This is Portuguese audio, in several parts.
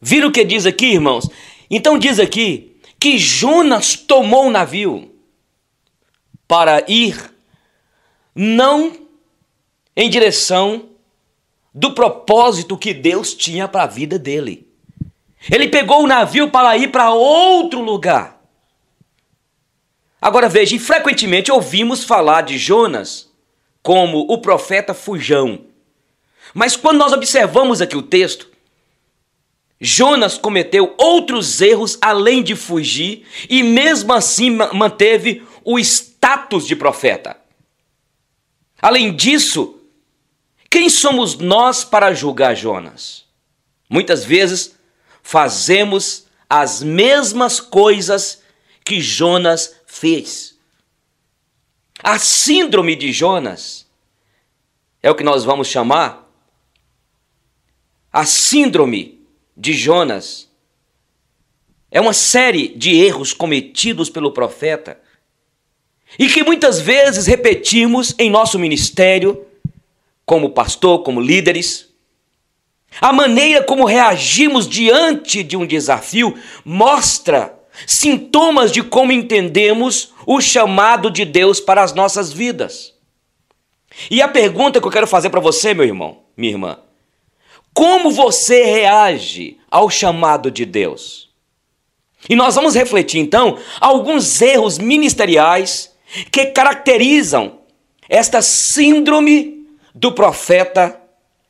Viram o que diz aqui, irmãos? Então diz aqui que Jonas tomou o um navio para ir não em direção do propósito que Deus tinha para a vida dele. Ele pegou o navio para ir para outro lugar. Agora veja, frequentemente ouvimos falar de Jonas como o profeta fujão. Mas quando nós observamos aqui o texto, Jonas cometeu outros erros além de fugir e mesmo assim manteve o status de profeta. Além disso, quem somos nós para julgar Jonas? Muitas vezes fazemos as mesmas coisas que Jonas fez. A síndrome de Jonas é o que nós vamos chamar a síndrome de Jonas é uma série de erros cometidos pelo profeta e que muitas vezes repetimos em nosso ministério, como pastor, como líderes. A maneira como reagimos diante de um desafio mostra sintomas de como entendemos o chamado de Deus para as nossas vidas. E a pergunta que eu quero fazer para você, meu irmão, minha irmã, como você reage ao chamado de Deus. E nós vamos refletir então alguns erros ministeriais que caracterizam esta síndrome do profeta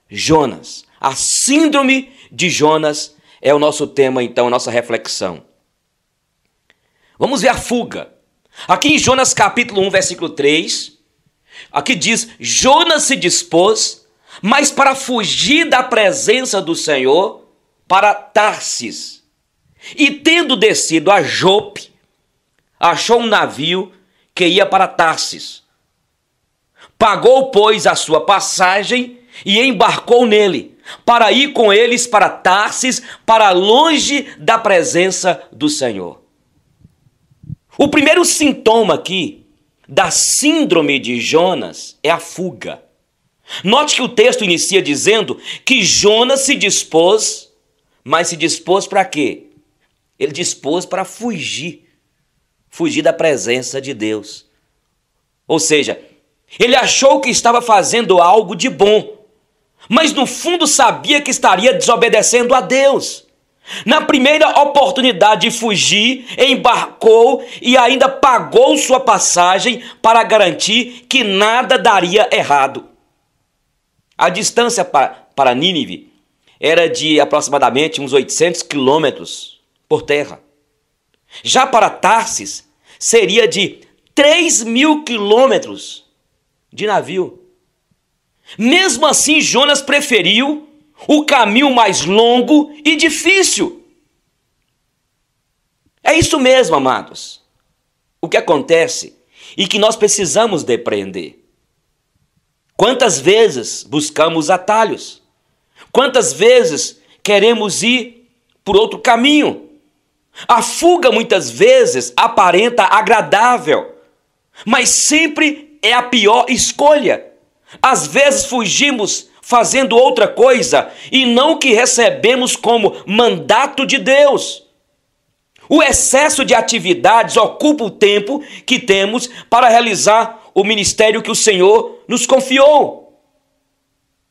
Jonas. A síndrome de Jonas é o nosso tema, então, nossa reflexão. Vamos ver a fuga. Aqui em Jonas capítulo 1, versículo 3, aqui diz: Jonas se dispôs mas para fugir da presença do Senhor para Tarsis. E tendo descido a Jope, achou um navio que ia para Tarsis. Pagou, pois, a sua passagem e embarcou nele, para ir com eles para Tarsis, para longe da presença do Senhor. O primeiro sintoma aqui da síndrome de Jonas é a fuga. Note que o texto inicia dizendo que Jonas se dispôs, mas se dispôs para quê? Ele dispôs para fugir, fugir da presença de Deus. Ou seja, ele achou que estava fazendo algo de bom, mas no fundo sabia que estaria desobedecendo a Deus. Na primeira oportunidade de fugir, embarcou e ainda pagou sua passagem para garantir que nada daria errado. A distância para, Nínive era de aproximadamente uns 800 quilômetros por terra. Já para Tarsis, seria de 3 mil quilômetros de navio. Mesmo assim, Jonas preferiu o caminho mais longo e difícil. É isso mesmo, amados. O que acontece e que nós precisamos depreender. Quantas vezes buscamos atalhos? Quantas vezes queremos ir por outro caminho? A fuga muitas vezes aparenta agradável, mas sempre é a pior escolha. Às vezes fugimos fazendo outra coisa e não o que recebemos como mandato de Deus. O excesso de atividades ocupa o tempo que temos para realizar o ministério que o Senhor nos confiou.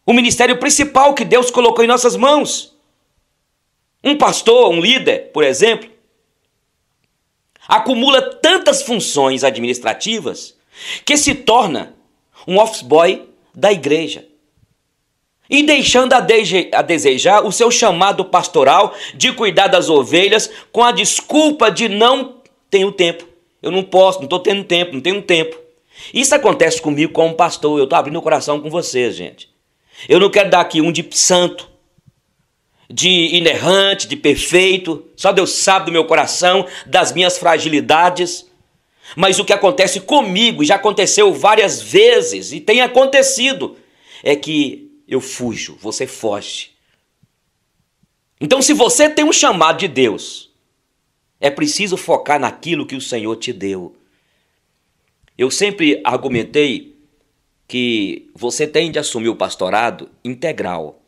O ministério principal que Deus colocou em nossas mãos. Um pastor, um líder, por exemplo, acumula tantas funções administrativas que se torna um office boy da igreja e deixando a, a, desejar o seu chamado pastoral de cuidar das ovelhas com a desculpa de não tenho tempo. Eu não posso, não estou tendo tempo, não tenho tempo. Isso acontece comigo como pastor, eu estou abrindo o coração com vocês, gente. Eu não quero dar aqui um de santo, de inerrante, de perfeito, só Deus sabe do meu coração, das minhas fragilidades. Mas o que acontece comigo, já aconteceu várias vezes e tem acontecido, é que eu fujo, você foge. Então, se você tem um chamado de Deus, é preciso focar naquilo que o Senhor te deu. Eu sempre argumentei que você tem de assumir o pastorado integral.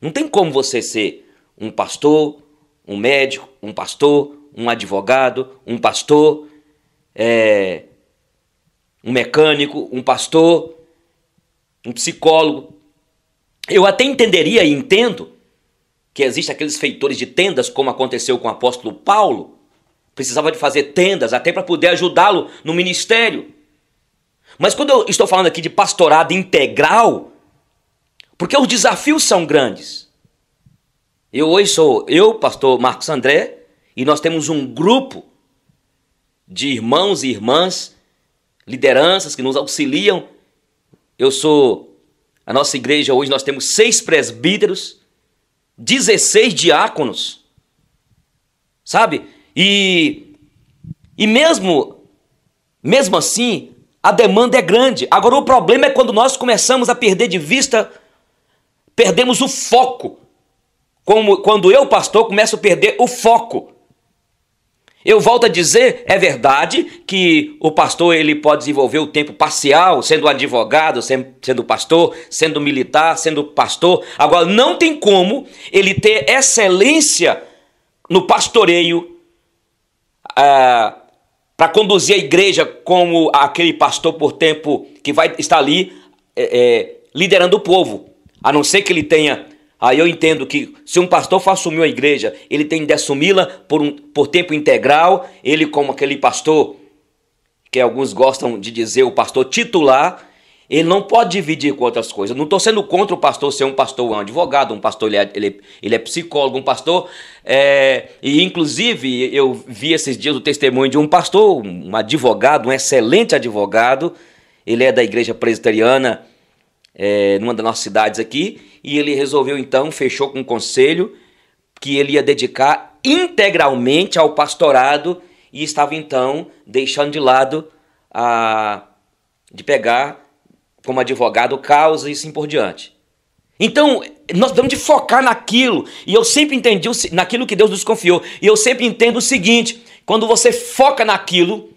Não tem como você ser um pastor, um médico, um pastor, um advogado, um pastor, é, um mecânico, um pastor, um psicólogo. Eu até entenderia e entendo que existem aqueles feitores de tendas, como aconteceu com o apóstolo Paulo. Precisava de fazer tendas até para poder ajudá-lo no ministério. Mas quando eu estou falando aqui de pastorado integral, porque os desafios são grandes. Eu hoje sou eu, pastor Marcos André, e nós temos um grupo de irmãos e irmãs, lideranças que nos auxiliam. Eu sou a nossa igreja hoje, nós temos seis presbíteros, 16 diáconos, sabe? E, e mesmo, mesmo assim, a demanda é grande. Agora, o problema é quando nós começamos a perder de vista, perdemos o foco. Como quando eu, pastor, começo a perder o foco. Eu volto a dizer, é verdade que o pastor ele pode desenvolver o tempo parcial, sendo advogado, sendo pastor, sendo militar, sendo pastor. Agora não tem como ele ter excelência no pastoreio, ah, para conduzir a igreja como aquele pastor por tempo que vai estar ali é, é, liderando o povo. A não ser que ele tenha. Aí eu entendo que se um pastor for assumir uma igreja, ele tem de assumi-la por, um, por tempo integral, ele, como aquele pastor que alguns gostam de dizer, o pastor titular, ele não pode dividir com outras coisas. Não estou sendo contra o pastor ser um pastor, um advogado, um pastor, ele é, ele, ele é psicólogo, um pastor. É, e inclusive eu vi esses dias o testemunho de um pastor, um advogado, um excelente advogado. Ele é da igreja presbiteriana, é, numa das nossas cidades aqui. E ele resolveu então, fechou com um conselho, que ele ia dedicar integralmente ao pastorado e estava então deixando de lado a, de pegar como advogado causa e assim por diante. Então, nós temos de focar naquilo. E eu sempre entendi naquilo que Deus nos confiou. E eu sempre entendo o seguinte: quando você foca naquilo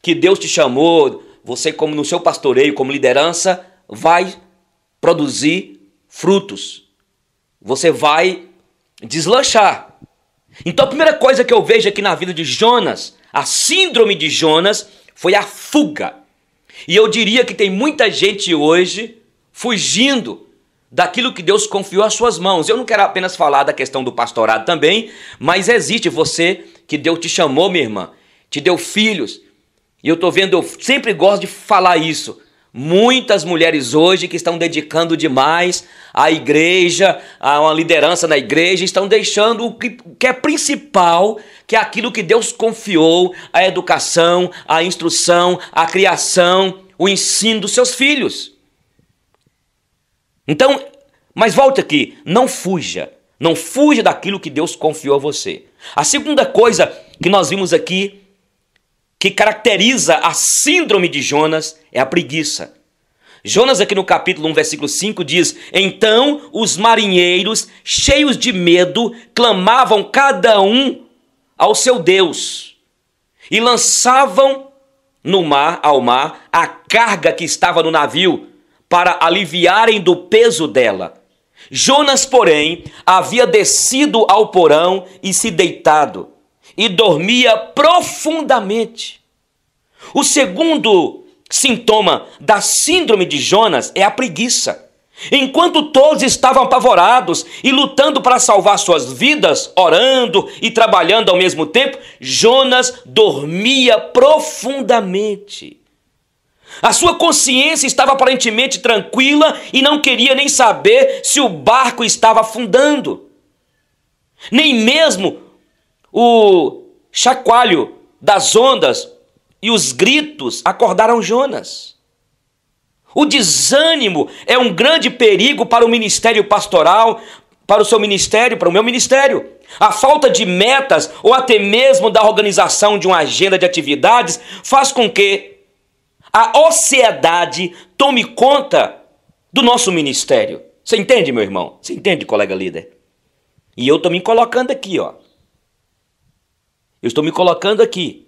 que Deus te chamou, você, como no seu pastoreio, como liderança, vai produzir frutos. Você vai deslanchar. Então, a primeira coisa que eu vejo aqui na vida de Jonas, a síndrome de Jonas, foi a fuga. E eu diria que tem muita gente hoje fugindo daquilo que Deus confiou às suas mãos. Eu não quero apenas falar da questão do pastorado também, mas existe você que Deus te chamou, minha irmã, te deu filhos. E eu tô vendo, eu sempre gosto de falar isso. Muitas mulheres hoje que estão dedicando demais à igreja, a uma liderança na igreja, estão deixando o que, que é principal, que é aquilo que Deus confiou, a educação, a instrução, a criação, o ensino dos seus filhos. Então, mas volta aqui, não fuja, não fuja daquilo que Deus confiou a você. A segunda coisa que nós vimos aqui que caracteriza a síndrome de Jonas é a preguiça. Jonas, aqui no capítulo 1, versículo 5, diz: Então os marinheiros, cheios de medo, clamavam cada um ao seu Deus e lançavam no mar, ao mar, a carga que estava no navio para aliviarem do peso dela. Jonas, porém, havia descido ao porão e se deitado e dormia profundamente. O segundo sintoma da síndrome de Jonas é a preguiça. Enquanto todos estavam apavorados e lutando para salvar suas vidas, orando e trabalhando ao mesmo tempo, Jonas dormia profundamente. A sua consciência estava aparentemente tranquila e não queria nem saber se o barco estava afundando. Nem mesmo o chacoalho das ondas e os gritos acordaram Jonas. O desânimo é um grande perigo para o ministério pastoral, para o seu ministério, para o meu ministério. A falta de metas ou até mesmo da organização de uma agenda de atividades faz com que a ociedade tome conta do nosso ministério. Você entende, meu irmão? Você entende, colega líder? E eu estou me colocando aqui, ó. Eu estou me colocando aqui.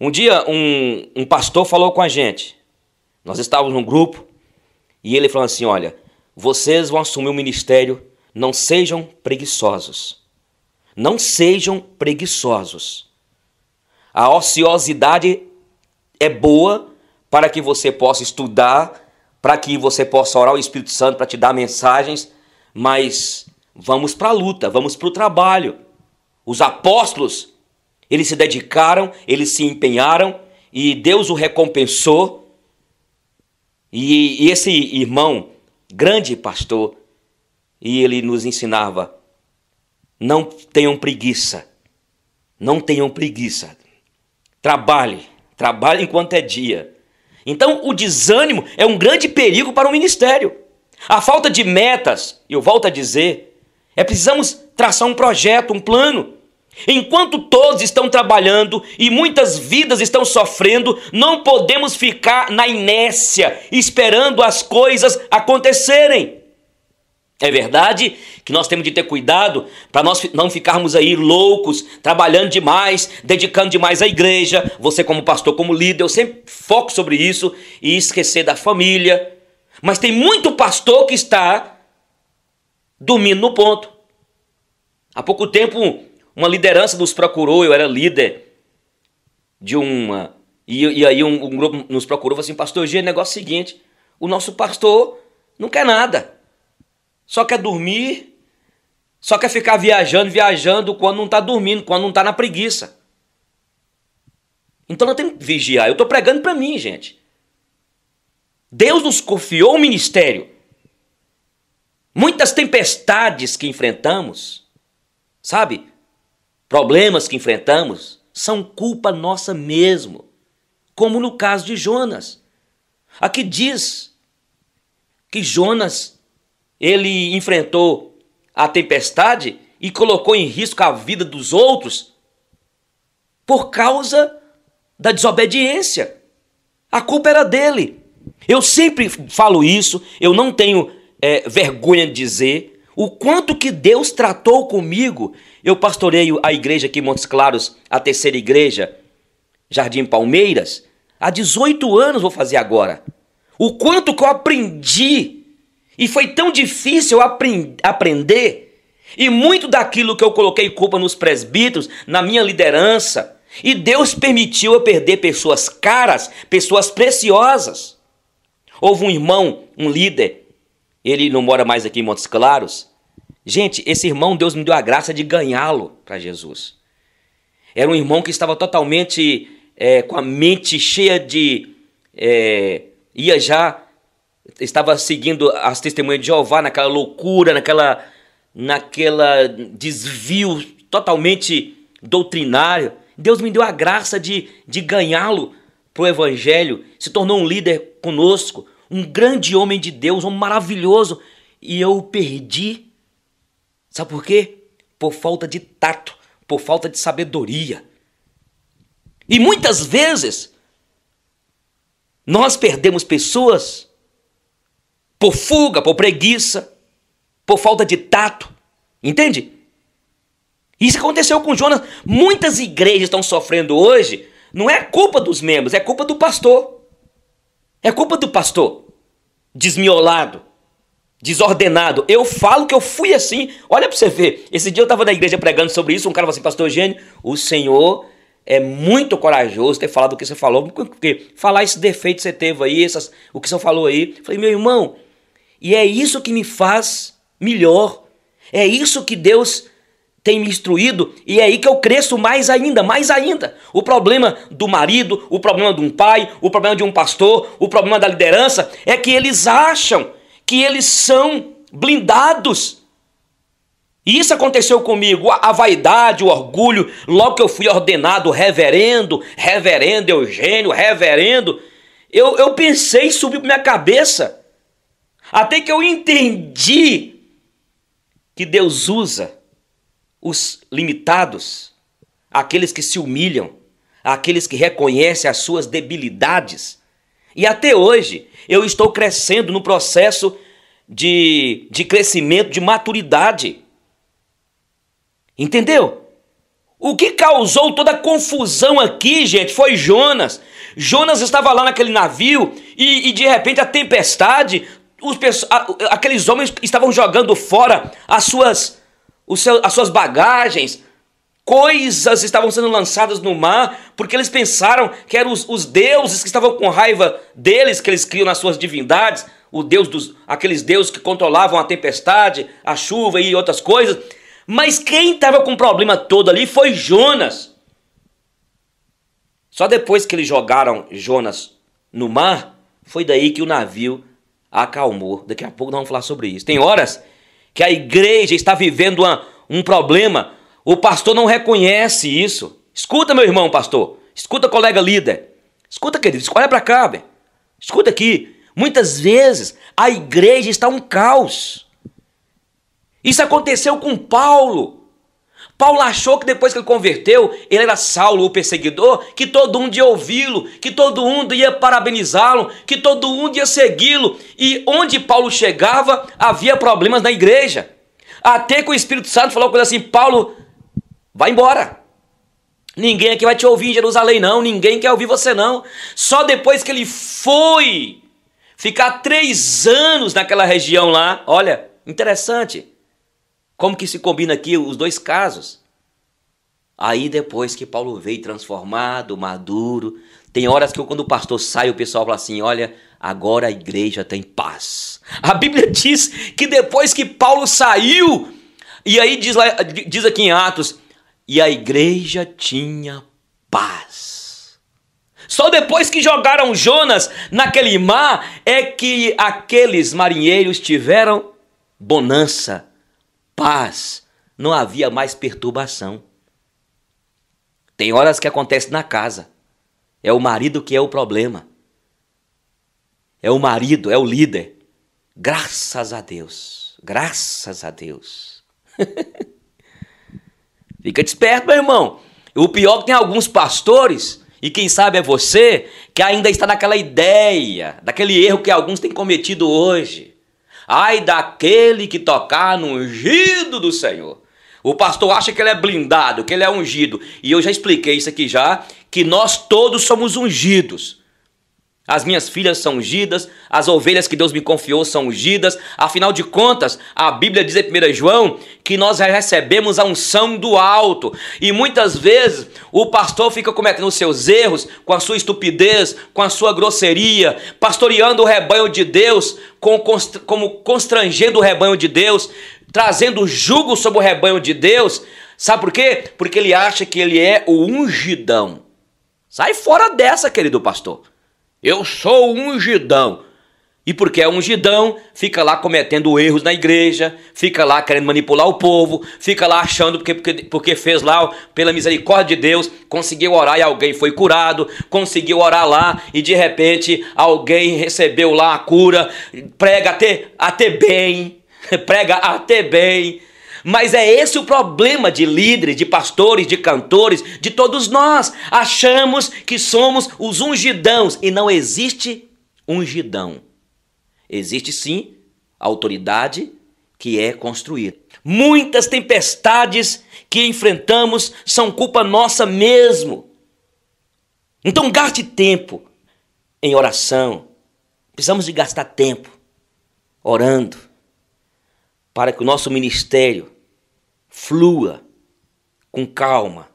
Um dia um, um pastor falou com a gente. Nós estávamos num grupo e ele falou assim: Olha, vocês vão assumir o ministério, não sejam preguiçosos. Não sejam preguiçosos. A ociosidade é boa para que você possa estudar, para que você possa orar o Espírito Santo para te dar mensagens, mas vamos para a luta, vamos para o trabalho. Os apóstolos, eles se dedicaram, eles se empenharam e Deus o recompensou. E, e esse irmão, grande pastor, e ele nos ensinava: não tenham preguiça, não tenham preguiça, trabalhe, trabalhe enquanto é dia. Então, o desânimo é um grande perigo para o ministério. A falta de metas, eu volto a dizer, é precisamos traçar um projeto, um plano. Enquanto todos estão trabalhando e muitas vidas estão sofrendo, não podemos ficar na inércia, esperando as coisas acontecerem. É verdade que nós temos de ter cuidado para nós não ficarmos aí loucos, trabalhando demais, dedicando demais à igreja. Você, como pastor, como líder, eu sempre foco sobre isso e esquecer da família. Mas tem muito pastor que está dormindo no ponto. Há pouco tempo, uma liderança nos procurou, eu era líder de uma. E, e aí um, um, grupo nos procurou falou assim, pastor hoje é negócio é o seguinte, o nosso pastor não quer nada. Só quer dormir, só quer ficar viajando, viajando quando não está dormindo, quando não está na preguiça. Então não tem que vigiar. Eu estou pregando para mim, gente. Deus nos confiou o ministério. Muitas tempestades que enfrentamos, sabe? problemas que enfrentamos são culpa nossa mesmo, como no caso de Jonas. Aqui diz que Jonas ele enfrentou a tempestade e colocou em risco a vida dos outros por causa da desobediência. A culpa era dele. Eu sempre falo isso, eu não tenho é, vergonha de dizer o quanto que Deus tratou comigo. Eu pastoreio a igreja aqui em Montes Claros, a terceira igreja, Jardim Palmeiras, há 18 anos vou fazer agora. O quanto que eu aprendi. E foi tão difícil eu aprend aprender. E muito daquilo que eu coloquei culpa nos presbíteros, na minha liderança. E Deus permitiu eu perder pessoas caras, pessoas preciosas. Houve um irmão, um líder, ele não mora mais aqui em Montes Claros. Gente, esse irmão, Deus me deu a graça de ganhá-lo para Jesus. Era um irmão que estava totalmente é, com a mente cheia de. É, ia já. Estava seguindo as testemunhas de Jeová naquela loucura, naquela, naquela desvio totalmente doutrinário. Deus me deu a graça de, de ganhá-lo para o Evangelho, se tornou um líder conosco, um grande homem de Deus, um maravilhoso, e eu o perdi. Sabe por quê? Por falta de tato, por falta de sabedoria. E muitas vezes nós perdemos pessoas por fuga, por preguiça, por falta de tato. Entende? Isso aconteceu com Jonas. Muitas igrejas estão sofrendo hoje. Não é culpa dos membros, é culpa do pastor. É culpa do pastor desmiolado, desordenado. Eu falo que eu fui assim. Olha para você ver. Esse dia eu estava na igreja pregando sobre isso. Um cara falou assim: Pastor Eugênio, o senhor é muito corajoso ter falado o que você falou. Porque falar esse defeito que você teve aí, essas, o que você falou aí. Eu falei, meu irmão, e é isso que me faz melhor. É isso que Deus tem me instruído e é aí que eu cresço mais ainda, mais ainda. O problema do marido, o problema de um pai, o problema de um pastor, o problema da liderança é que eles acham que eles são blindados. E isso aconteceu comigo, a, a vaidade, o orgulho, logo que eu fui ordenado reverendo, reverendo Eugênio, reverendo, eu, eu pensei, subiu minha cabeça, até que eu entendi que Deus usa os limitados, aqueles que se humilham, aqueles que reconhecem as suas debilidades. E até hoje eu estou crescendo no processo de, de crescimento, de maturidade. Entendeu? O que causou toda a confusão aqui, gente, foi Jonas. Jonas estava lá naquele navio e, e de repente a tempestade, os, aqueles homens estavam jogando fora as suas seu, as suas bagagens, coisas estavam sendo lançadas no mar, porque eles pensaram que eram os, os, deuses que estavam com raiva deles, que eles criam nas suas divindades, o deus dos, aqueles deuses que controlavam a tempestade, a chuva e outras coisas. Mas quem estava com o problema todo ali foi Jonas. Só depois que eles jogaram Jonas no mar, foi daí que o navio acalmou. Daqui a pouco nós vamos falar sobre isso. Tem horas que a igreja está vivendo uma, um problema, o pastor não reconhece isso. Escuta, meu irmão, pastor. Escuta, colega líder. Escuta, querido. Olha para cá, velho. Escuta aqui. Muitas vezes a igreja está um caos. Isso aconteceu com Paulo. Paulo achou que depois que ele converteu, ele era Saulo, o perseguidor, que todo mundo ia ouvi-lo, que todo mundo ia parabenizá-lo, que todo mundo ia segui-lo. E onde Paulo chegava, havia problemas na igreja. Até que o Espírito Santo falou uma coisa assim: Paulo, vai embora. Ninguém aqui vai te ouvir em Jerusalém, não. Ninguém quer ouvir você, não. Só depois que ele foi ficar três anos naquela região lá, olha, interessante. Como que se combina aqui os dois casos? Aí depois que Paulo veio transformado, maduro, tem horas que eu, quando o pastor sai, o pessoal fala assim: olha, agora a igreja tem paz. A Bíblia diz que depois que Paulo saiu, e aí diz, lá, diz aqui em Atos, e a igreja tinha paz. Só depois que jogaram Jonas naquele mar é que aqueles marinheiros tiveram bonança paz, não havia mais perturbação. Tem horas que acontece na casa. É o marido que é o problema. É o marido, é o líder. Graças a Deus. Graças a Deus. Fica desperto, meu irmão. O pior é que tem alguns pastores, e quem sabe é você, que ainda está naquela ideia, daquele erro que alguns têm cometido hoje. Ai daquele que tocar no ungido do Senhor. O pastor acha que ele é blindado, que ele é ungido. E eu já expliquei isso aqui já, que nós todos somos ungidos. As minhas filhas são ungidas, as ovelhas que Deus me confiou são ungidas. Afinal de contas, a Bíblia diz em 1 João que nós recebemos a unção do alto. E muitas vezes o pastor fica cometendo os seus erros, com a sua estupidez, com a sua grosseria, pastoreando o rebanho de Deus, como constrangendo o rebanho de Deus, trazendo jugo sobre o rebanho de Deus. Sabe por quê? Porque ele acha que ele é o ungidão. Sai fora dessa, querido pastor. Eu sou um ungidão. E porque é ungidão, fica lá cometendo erros na igreja, fica lá querendo manipular o povo, fica lá achando porque, porque, porque fez lá, pela misericórdia de Deus, conseguiu orar e alguém foi curado, conseguiu orar lá e de repente alguém recebeu lá a cura, prega até, até bem, prega até bem, mas é esse o problema de líderes, de pastores, de cantores, de todos nós. Achamos que somos os ungidãos e não existe ungidão. Existe sim autoridade que é construída. Muitas tempestades que enfrentamos são culpa nossa mesmo. Então gaste tempo em oração. Precisamos de gastar tempo orando para que o nosso ministério flua com calma,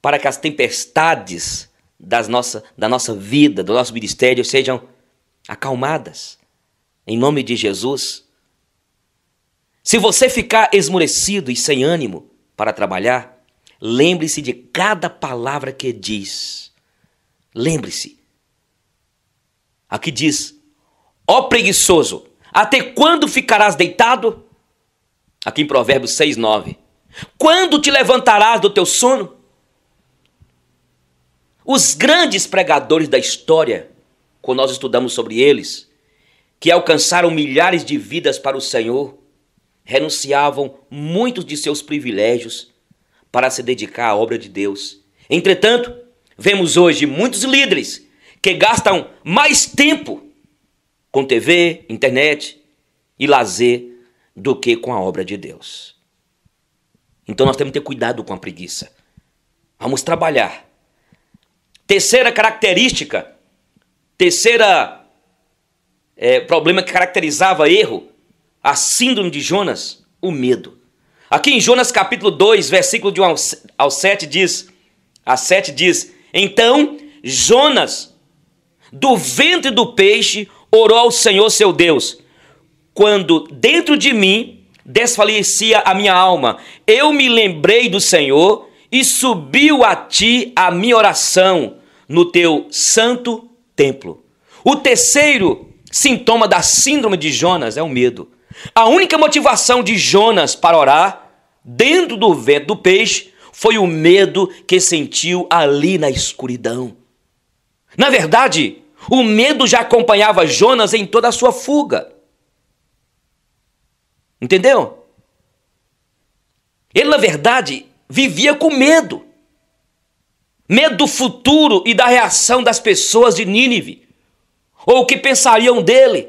para que as tempestades das nossa, da nossa vida, do nosso ministério sejam acalmadas. Em nome de Jesus. Se você ficar esmorecido e sem ânimo para trabalhar, lembre-se de cada palavra que diz. Lembre-se. Aqui diz: Ó preguiçoso, até quando ficarás deitado? Aqui em Provérbios 6, 9. Quando te levantarás do teu sono? Os grandes pregadores da história, quando nós estudamos sobre eles, que alcançaram milhares de vidas para o Senhor, renunciavam muitos de seus privilégios para se dedicar à obra de Deus. Entretanto, vemos hoje muitos líderes que gastam mais tempo com TV, internet e lazer do que com a obra de Deus. Então nós temos que ter cuidado com a preguiça. Vamos trabalhar. Terceira característica, terceira é, problema que caracterizava erro, a síndrome de Jonas, o medo. Aqui em Jonas capítulo 2, versículo de 1 ao 7 diz, a 7 diz, Então Jonas, do ventre do peixe, orou ao Senhor seu Deus, quando dentro de mim desfalecia a minha alma, eu me lembrei do Senhor e subiu a ti a minha oração no teu santo templo. O terceiro sintoma da síndrome de Jonas é o medo. A única motivação de Jonas para orar dentro do vento do peixe foi o medo que sentiu ali na escuridão. Na verdade, o medo já acompanhava Jonas em toda a sua fuga. Entendeu? Ele, na verdade, vivia com medo. Medo do futuro e da reação das pessoas de Nínive, ou o que pensariam dele.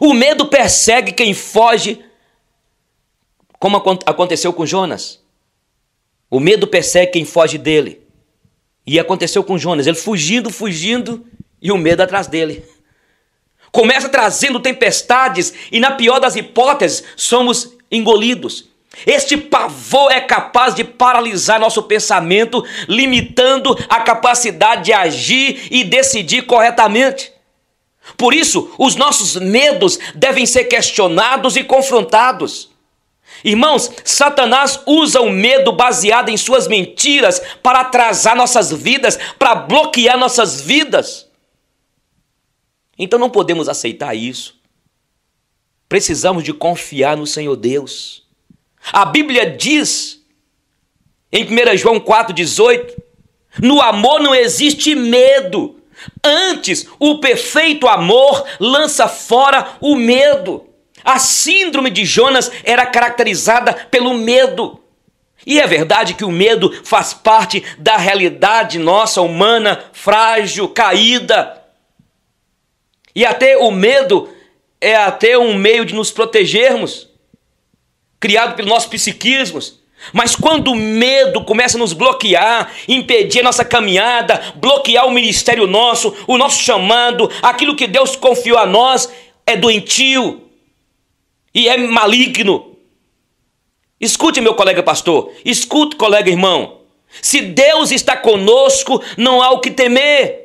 O medo persegue quem foge, como aconteceu com Jonas. O medo persegue quem foge dele. E aconteceu com Jonas, ele fugindo, fugindo, e o medo atrás dele. Começa trazendo tempestades e, na pior das hipóteses, somos engolidos. Este pavor é capaz de paralisar nosso pensamento, limitando a capacidade de agir e decidir corretamente. Por isso, os nossos medos devem ser questionados e confrontados. Irmãos, Satanás usa o medo baseado em suas mentiras para atrasar nossas vidas, para bloquear nossas vidas. Então não podemos aceitar isso. Precisamos de confiar no Senhor Deus. A Bíblia diz, em 1 João 4,18, no amor não existe medo. Antes, o perfeito amor lança fora o medo. A síndrome de Jonas era caracterizada pelo medo. E é verdade que o medo faz parte da realidade nossa humana, frágil, caída. E até o medo é até um meio de nos protegermos, criado pelo nosso psiquismos. Mas quando o medo começa a nos bloquear, impedir a nossa caminhada, bloquear o ministério nosso, o nosso chamado, aquilo que Deus confiou a nós, é doentio e é maligno. Escute, meu colega pastor, escute, colega irmão. Se Deus está conosco, não há o que temer.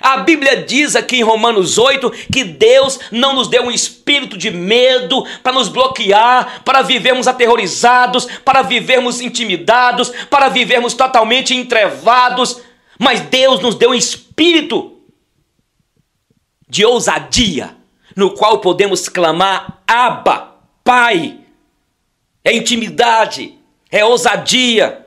A Bíblia diz aqui em Romanos 8 que Deus não nos deu um espírito de medo para nos bloquear, para vivermos aterrorizados, para vivermos intimidados, para vivermos totalmente entrevados, mas Deus nos deu um espírito de ousadia, no qual podemos clamar Abba, Pai. É intimidade, é ousadia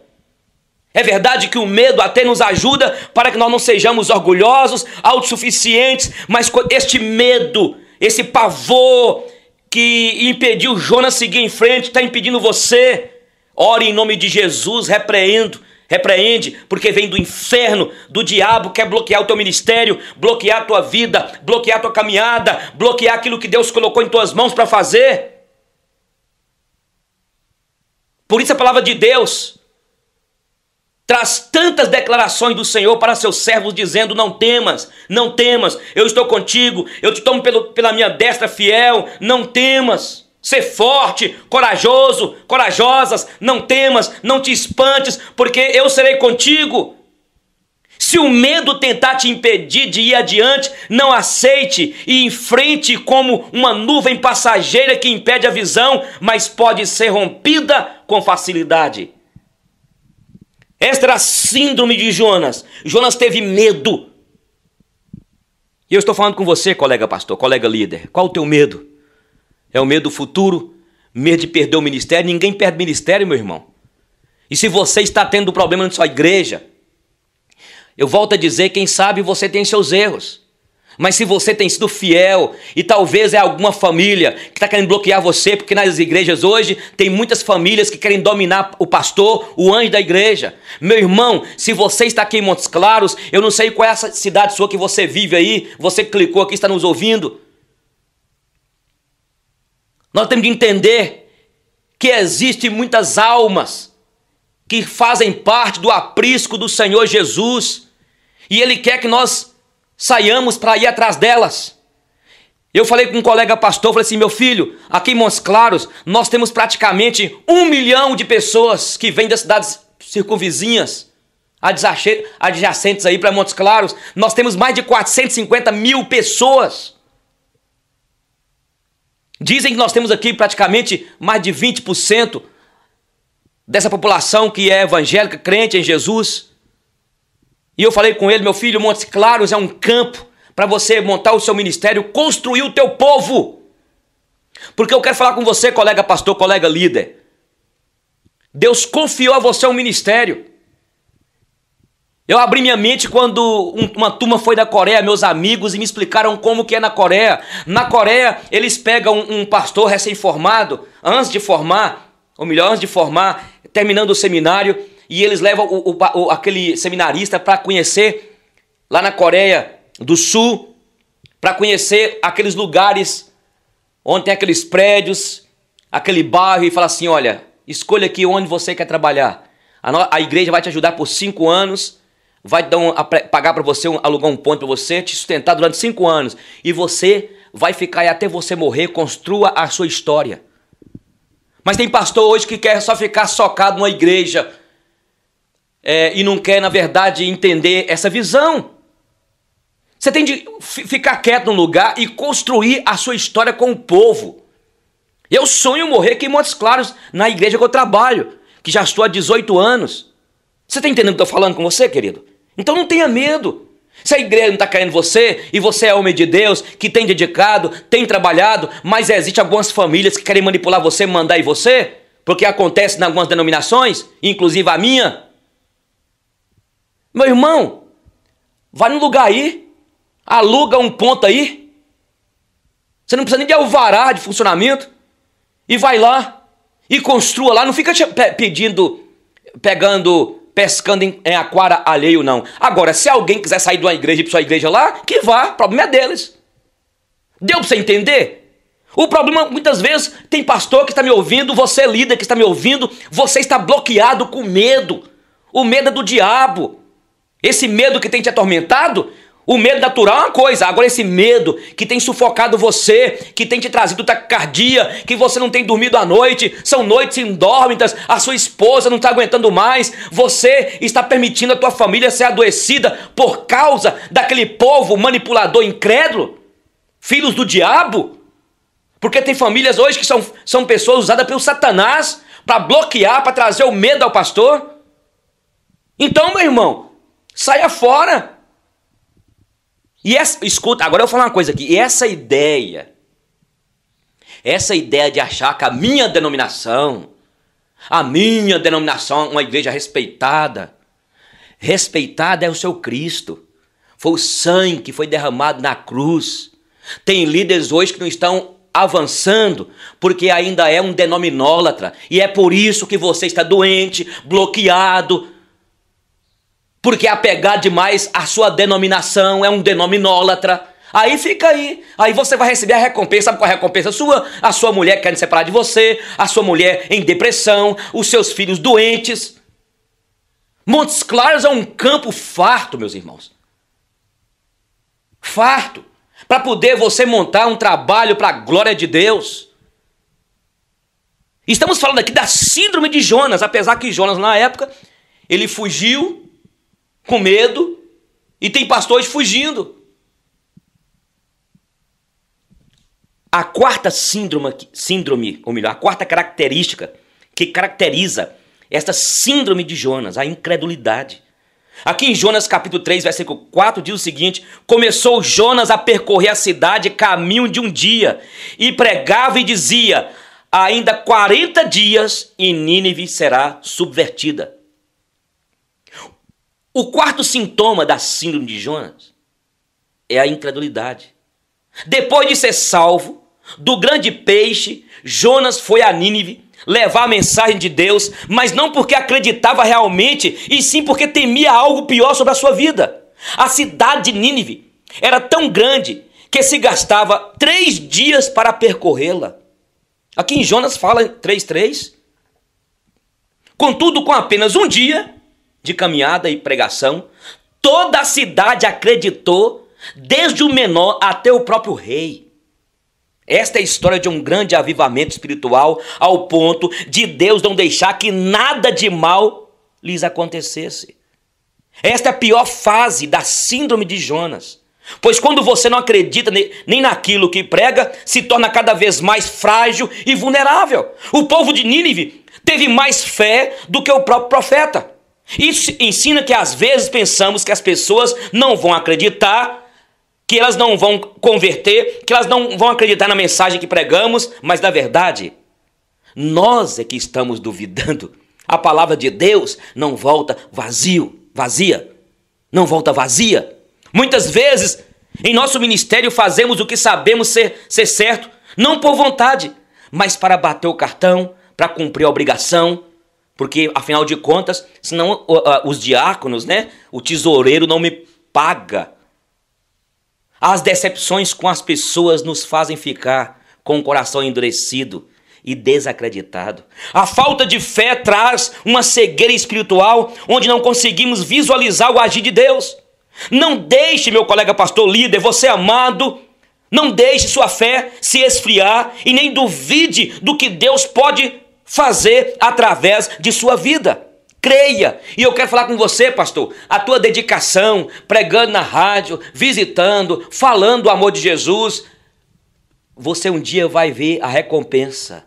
é verdade que o medo até nos ajuda para que nós não sejamos orgulhosos, autossuficientes, mas este medo, esse pavor que impediu Jonas seguir em frente, está impedindo você. Ore em nome de Jesus, repreendo. Repreende, porque vem do inferno, do diabo, quer bloquear o teu ministério, bloquear a tua vida, bloquear a tua caminhada, bloquear aquilo que Deus colocou em tuas mãos para fazer. Por isso a palavra de Deus traz tantas declarações do Senhor para seus servos, dizendo: Não temas, não temas, eu estou contigo, eu te tomo pelo, pela minha destra fiel, não temas. Ser forte, corajoso, corajosas, não temas, não te espantes, porque eu serei contigo. Se o medo tentar te impedir de ir adiante, não aceite e enfrente como uma nuvem passageira que impede a visão, mas pode ser rompida com facilidade. Esta era a síndrome de Jonas. Jonas teve medo. E eu estou falando com você, colega pastor, colega líder. Qual o teu medo? É o medo do futuro? Medo de perder o ministério? Ninguém perde ministério, meu irmão. E se você está tendo problema na sua igreja, eu volto a dizer, quem sabe você tem seus erros. Mas se você tem sido fiel e talvez é alguma família que está querendo bloquear você, porque nas igrejas hoje tem muitas famílias que querem dominar o pastor, o anjo da igreja. Meu irmão, se você está aqui em Montes Claros, eu não sei qual é essa cidade sua que você vive aí, você clicou aqui, está nos ouvindo. Nós temos que entender que existem muitas almas que fazem parte do aprisco do Senhor Jesus e Ele quer que nós saiamos para ir atrás delas. Eu falei com um colega pastor, falei assim, meu filho, aqui em Montes Claros, nós temos praticamente um milhão de pessoas que vêm das cidades circunvizinhas, adjacentes aí para Montes Claros. Nós temos mais de 450 mil pessoas. Dizem que nós temos aqui praticamente mais de 20% dessa população que é evangélica, crente em Jesus. E eu falei com ele, meu filho, Montes Claros é um campo para você montar o seu ministério, construir o teu povo. Porque eu quero falar com você, colega pastor, colega líder. Deus confiou a você um ministério. Eu abri minha mente quando uma turma foi da Coreia, meus amigos, e me explicaram como que é na Coreia. Na Coreia, eles pegam um pastor recém-formado, antes de formar, ou melhor, antes de formar, terminando o seminário, e eles levam o, o, aquele seminarista para conhecer lá na Coreia do Sul, para conhecer aqueles lugares onde tem aqueles prédios, aquele bairro, e fala assim: olha, escolha aqui onde você quer trabalhar. A, a igreja vai te ajudar por cinco anos, vai dar um, pagar para você, um, alugar um ponto para você, te sustentar durante cinco anos. E você vai ficar aí até você morrer, construa a sua história. Mas tem pastor hoje que quer só ficar socado numa igreja é, e não quer, na verdade, entender essa visão. Você tem de ficar quieto no lugar e construir a sua história com o povo. Eu sonho morrer aqui em Montes Claros, na igreja que eu trabalho, que já estou há 18 anos. Você está entendendo o que eu estou falando com você, querido? Então não tenha medo. Se a igreja não está caindo você e você é homem de Deus, que tem dedicado, tem trabalhado, mas existe algumas famílias que querem manipular você, mandar em você, porque acontece em algumas denominações, inclusive a minha, meu irmão, vai num lugar aí, aluga um ponto aí. Você não precisa nem de alvará de funcionamento. E vai lá e construa lá. Não fica pedindo, pegando, pescando em, em aquara alheio, não. Agora, se alguém quiser sair de uma igreja e ir pra sua igreja lá, que vá, o problema é deles. Deu pra você entender? O problema, muitas vezes, tem pastor que está me ouvindo, você líder que está me ouvindo, você está bloqueado com medo. O medo é do diabo. Esse medo que tem te atormentado, o medo natural é uma coisa, agora esse medo que tem sufocado você, que tem te trazido taquicardia, que você não tem dormido à noite, são noites indórmitas, a sua esposa não está aguentando mais, você está permitindo a tua família ser adoecida por causa daquele povo manipulador incrédulo, filhos do diabo, porque tem famílias hoje que são, são pessoas usadas pelo Satanás para bloquear, para trazer o medo ao pastor. Então, meu irmão, Saia fora! E essa, escuta, agora eu vou falar uma coisa aqui. E essa ideia, essa ideia de achar que a minha denominação, a minha denominação é uma igreja respeitada, respeitada é o seu Cristo. Foi o sangue que foi derramado na cruz. Tem líderes hoje que não estão avançando porque ainda é um denominólatra. E é por isso que você está doente, bloqueado, porque é demais à sua denominação, é um denominólatra. Aí fica aí. Aí você vai receber a recompensa. Sabe qual é a recompensa sua? A sua mulher querendo separar de você, a sua mulher em depressão, os seus filhos doentes. Montes Claros é um campo farto, meus irmãos. Farto. Para poder você montar um trabalho para a glória de Deus. Estamos falando aqui da síndrome de Jonas, apesar que Jonas, na época, ele fugiu com medo e tem pastores fugindo. A quarta síndrome, síndrome, ou melhor, a quarta característica que caracteriza esta síndrome de Jonas, a incredulidade. Aqui em Jonas capítulo 3, versículo 4, diz o seguinte: Começou Jonas a percorrer a cidade caminho de um dia, e pregava e dizia: Ainda 40 dias e Nínive será subvertida. O quarto sintoma da síndrome de Jonas é a incredulidade. Depois de ser salvo do grande peixe, Jonas foi a Nínive levar a mensagem de Deus, mas não porque acreditava realmente, e sim porque temia algo pior sobre a sua vida. A cidade de Nínive era tão grande que se gastava três dias para percorrê-la. Aqui em Jonas fala 3,3. Contudo, com apenas um dia, de caminhada e pregação, toda a cidade acreditou, desde o menor até o próprio rei. Esta é a história de um grande avivamento espiritual, ao ponto de Deus não deixar que nada de mal lhes acontecesse. Esta é a pior fase da síndrome de Jonas. Pois quando você não acredita nem naquilo que prega, se torna cada vez mais frágil e vulnerável. O povo de Nínive teve mais fé do que o próprio profeta. Isso ensina que às vezes pensamos que as pessoas não vão acreditar, que elas não vão converter, que elas não vão acreditar na mensagem que pregamos, mas na verdade, nós é que estamos duvidando. A palavra de Deus não volta vazio, vazia. Não volta vazia. Muitas vezes, em nosso ministério, fazemos o que sabemos ser, ser certo, não por vontade, mas para bater o cartão, para cumprir a obrigação, porque, afinal de contas, senão os diáconos, né? O tesoureiro não me paga. As decepções com as pessoas nos fazem ficar com o coração endurecido e desacreditado. A falta de fé traz uma cegueira espiritual onde não conseguimos visualizar o agir de Deus. Não deixe, meu colega pastor líder, você amado, não deixe sua fé se esfriar e nem duvide do que Deus pode fazer através de sua vida. Creia. E eu quero falar com você, pastor, a tua dedicação, pregando na rádio, visitando, falando o amor de Jesus, você um dia vai ver a recompensa.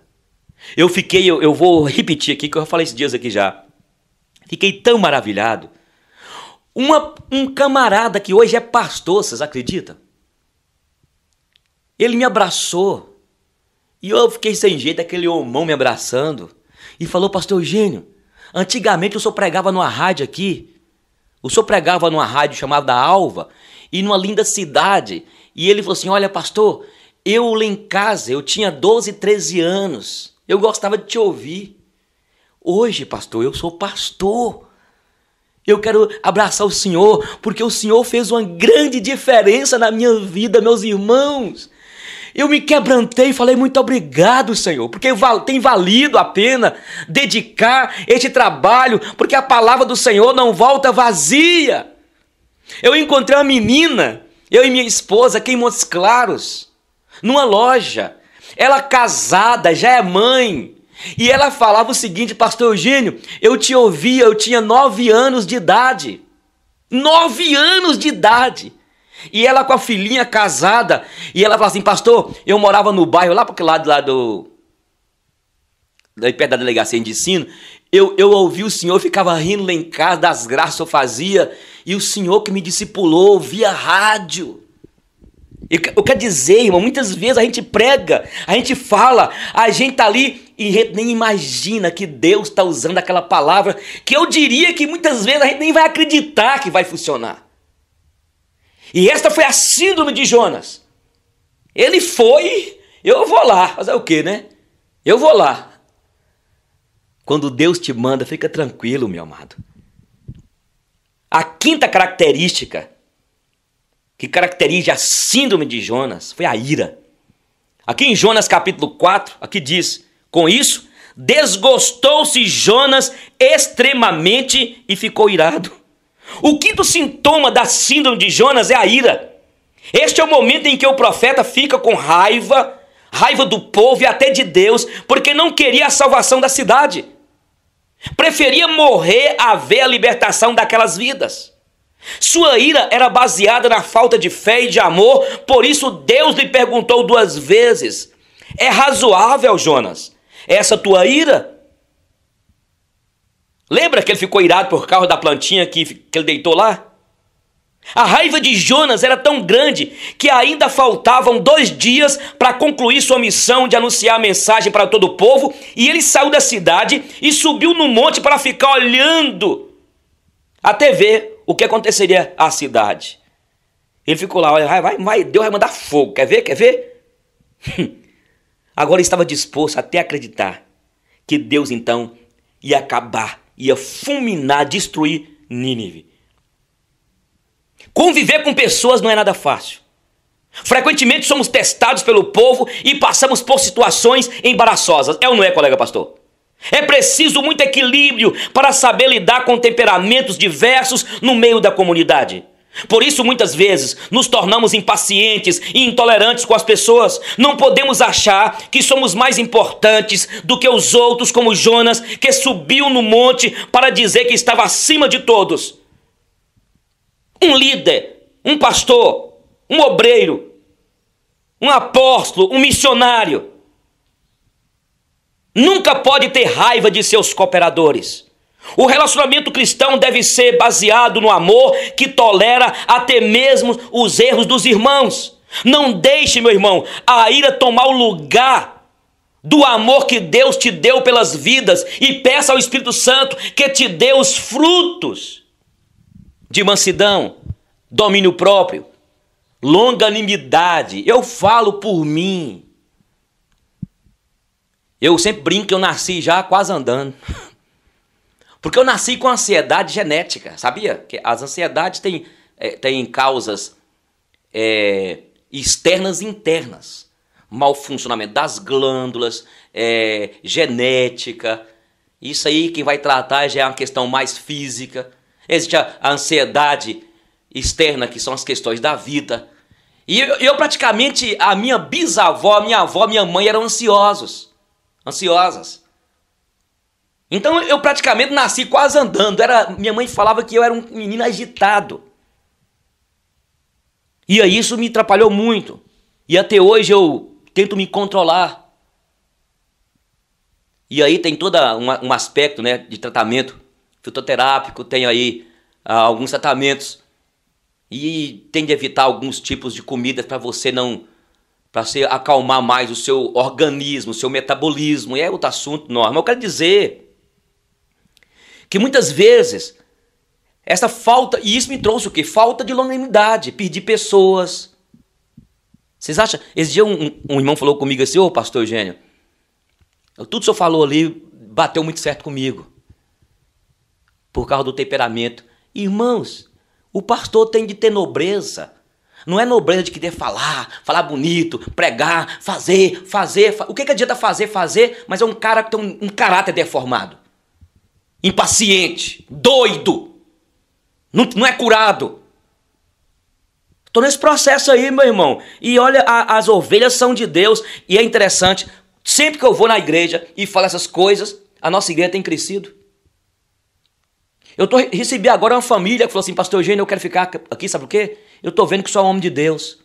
Eu fiquei, eu, eu vou repetir aqui, que eu já falei esses dias aqui já. Fiquei tão maravilhado. Uma, um camarada que hoje é pastor, vocês acreditam? Ele me abraçou e eu fiquei sem jeito, aquele homão me abraçando. E falou, pastor Eugênio, antigamente o senhor pregava numa rádio aqui. O senhor pregava numa rádio chamada Alva, e numa linda cidade. E ele falou assim: Olha, pastor, eu lá em casa, eu tinha 12, 13 anos. Eu gostava de te ouvir. Hoje, pastor, eu sou pastor. Eu quero abraçar o Senhor, porque o Senhor fez uma grande diferença na minha vida, meus irmãos. Eu me quebrantei e falei muito obrigado, Senhor, porque tem valido a pena dedicar este trabalho, porque a palavra do Senhor não volta vazia. Eu encontrei uma menina, eu e minha esposa, aqui em Montes Claros, numa loja. Ela é casada, já é mãe. E ela falava o seguinte, pastor Eugênio, eu te ouvia, eu tinha nove anos de idade. Nove anos de idade. E ela com a filhinha casada, e ela fala assim, pastor, eu morava no bairro lá porque lado lá do daí perto da delegacia de ensino, eu, eu ouvi o senhor, ficava rindo lá em casa das graças eu fazia, e o senhor que me discipulou via rádio. Eu, eu quero dizer, irmão, muitas vezes a gente prega, a gente fala, a gente tá ali e a gente nem imagina que Deus está usando aquela palavra que eu diria que muitas vezes a gente nem vai acreditar que vai funcionar. E esta foi a síndrome de Jonas. Ele foi, eu vou lá. Fazer o quê, né? Eu vou lá. Quando Deus te manda, fica tranquilo, meu amado. A quinta característica que caracteriza a síndrome de Jonas foi a ira. Aqui em Jonas capítulo 4, aqui diz: Com isso, desgostou-se Jonas extremamente e ficou irado. O quinto sintoma da síndrome de Jonas é a ira. Este é o momento em que o profeta fica com raiva, raiva do povo e até de Deus, porque não queria a salvação da cidade. Preferia morrer a ver a libertação daquelas vidas. Sua ira era baseada na falta de fé e de amor, por isso Deus lhe perguntou duas vezes: É razoável, Jonas, essa tua ira? Lembra que ele ficou irado por causa da plantinha que, que ele deitou lá? A raiva de Jonas era tão grande que ainda faltavam dois dias para concluir sua missão de anunciar a mensagem para todo o povo, e ele saiu da cidade e subiu no monte para ficar olhando até ver o que aconteceria à cidade. Ele ficou lá, olha, vai, vai, vai, Deus vai mandar fogo, quer ver, quer ver? Agora estava disposto até acreditar que Deus então ia acabar ia fulminar, destruir Nínive. Conviver com pessoas não é nada fácil. Frequentemente somos testados pelo povo e passamos por situações embaraçosas. É ou não é, colega pastor? É preciso muito equilíbrio para saber lidar com temperamentos diversos no meio da comunidade. Por isso, muitas vezes, nos tornamos impacientes e intolerantes com as pessoas. Não podemos achar que somos mais importantes do que os outros, como Jonas, que subiu no monte para dizer que estava acima de todos. Um líder, um pastor, um obreiro, um apóstolo, um missionário, nunca pode ter raiva de seus cooperadores. O relacionamento cristão deve ser baseado no amor que tolera até mesmo os erros dos irmãos. Não deixe, meu irmão, a ira tomar o lugar do amor que Deus te deu pelas vidas e peça ao Espírito Santo que te dê os frutos de mansidão, domínio próprio, longanimidade. Eu falo por mim. Eu sempre brinco que eu nasci já quase andando. Porque eu nasci com ansiedade genética, sabia? Que as ansiedades têm, é, têm causas é, externas e internas. Mal funcionamento das glândulas, é, genética. Isso aí quem vai tratar já é uma questão mais física. Existe a, a ansiedade externa, que são as questões da vida. E eu, eu, praticamente, a minha bisavó, a minha avó, minha mãe eram ansiosos. Ansiosas. Então eu praticamente nasci quase andando. Era, minha mãe falava que eu era um menino agitado. E aí isso me atrapalhou muito. E até hoje eu tento me controlar. E aí tem todo um, aspecto né, de tratamento fitoterápico, tem aí ah, alguns tratamentos. E tem de evitar alguns tipos de comidas para você não. para você acalmar mais o seu organismo, o seu metabolismo. E é outro assunto normal. Eu quero dizer que muitas vezes essa falta, e isso me trouxe o quê? Falta de longanimidade, pedir pessoas. Vocês acham? Esse dia um, um irmão falou comigo assim, ô oh, pastor Eugênio, tudo que o senhor falou ali bateu muito certo comigo. Por causa do temperamento. Irmãos, o pastor tem de ter nobreza. Não é nobreza de querer falar, falar bonito, pregar, fazer, fazer. Fa... O que, que adianta fazer, fazer, mas é um cara que tem um, um caráter deformado? impaciente, doido, não, não é curado. Estou nesse processo aí, meu irmão. E olha, a, as ovelhas são de Deus. E é interessante, sempre que eu vou na igreja e falo essas coisas, a nossa igreja tem crescido. Eu tô, recebi agora uma família que falou assim, pastor Eugênio, eu quero ficar aqui, sabe por quê? Eu estou vendo que sou um homem de Deus.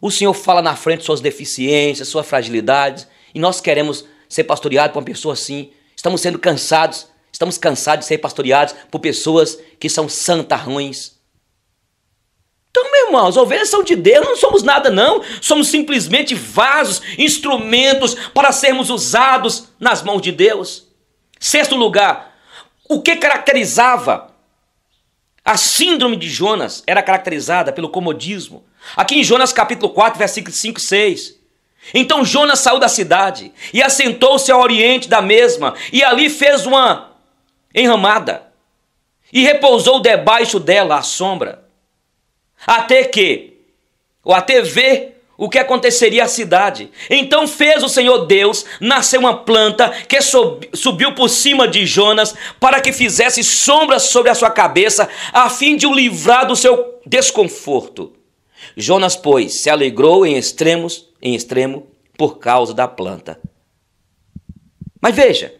O Senhor fala na frente suas deficiências, suas fragilidades. E nós queremos ser pastoreados por uma pessoa assim. Estamos sendo cansados Estamos cansados de ser pastoreados por pessoas que são santarrões. Então, meu irmão, as ovelhas são de Deus, não somos nada, não. Somos simplesmente vasos, instrumentos para sermos usados nas mãos de Deus. Sexto lugar, o que caracterizava a síndrome de Jonas era caracterizada pelo comodismo. Aqui em Jonas capítulo 4, versículo 5 e 6. Então Jonas saiu da cidade e assentou-se ao oriente da mesma, e ali fez uma enramada, e repousou debaixo dela a sombra, até que, ou até ver o que aconteceria à cidade. Então fez o Senhor Deus nascer uma planta que subiu por cima de Jonas, para que fizesse sombra sobre a sua cabeça, a fim de o livrar do seu desconforto. Jonas, pois, se alegrou em extremos, em extremo, por causa da planta. Mas veja,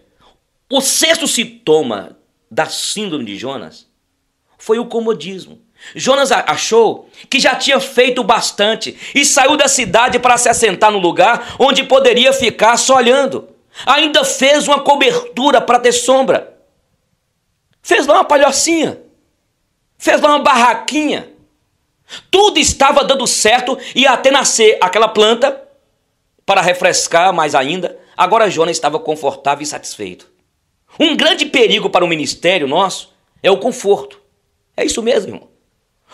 o sexto sintoma da síndrome de Jonas foi o comodismo. Jonas achou que já tinha feito bastante e saiu da cidade para se assentar no lugar onde poderia ficar só olhando. Ainda fez uma cobertura para ter sombra. Fez lá uma palhocinha. Fez lá uma barraquinha. Tudo estava dando certo e até nascer aquela planta para refrescar mais ainda. Agora Jonas estava confortável e satisfeito. Um grande perigo para o ministério nosso é o conforto. É isso mesmo, irmão.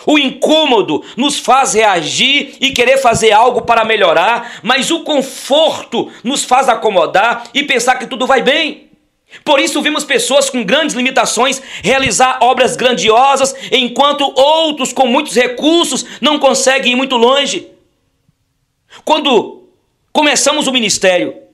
O incômodo nos faz reagir e querer fazer algo para melhorar, mas o conforto nos faz acomodar e pensar que tudo vai bem. Por isso vimos pessoas com grandes limitações realizar obras grandiosas, enquanto outros com muitos recursos não conseguem ir muito longe. Quando começamos o ministério,